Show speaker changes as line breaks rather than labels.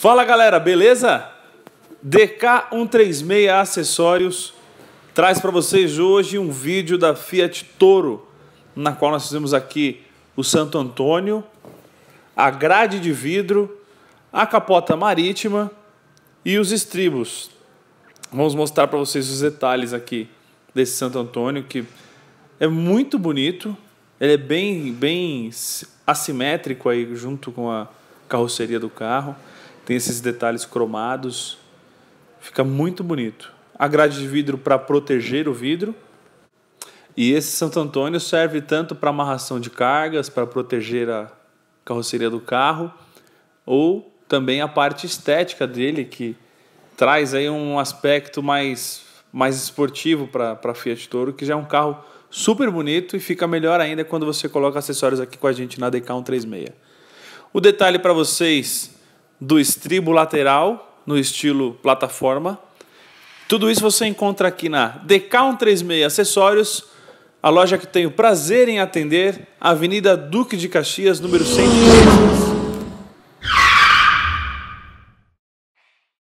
Fala galera, beleza? DK136 Acessórios traz para vocês hoje um vídeo da Fiat Toro, na qual nós fizemos aqui o Santo Antônio, a grade de vidro, a capota marítima e os estribos. Vamos mostrar para vocês os detalhes aqui desse Santo Antônio que é muito bonito, ele é bem bem assimétrico aí junto com a carroceria do carro. Tem esses detalhes cromados. Fica muito bonito. A grade de vidro para proteger o vidro. E esse Santo Antônio serve tanto para amarração de cargas, para proteger a carroceria do carro, ou também a parte estética dele, que traz aí um aspecto mais, mais esportivo para a Fiat Toro, que já é um carro super bonito e fica melhor ainda quando você coloca acessórios aqui com a gente na DK136. O detalhe para vocês do estribo lateral, no estilo plataforma. Tudo isso você encontra aqui na Decal 36 Acessórios, a loja que tenho prazer em atender, Avenida Duque de Caxias, número 100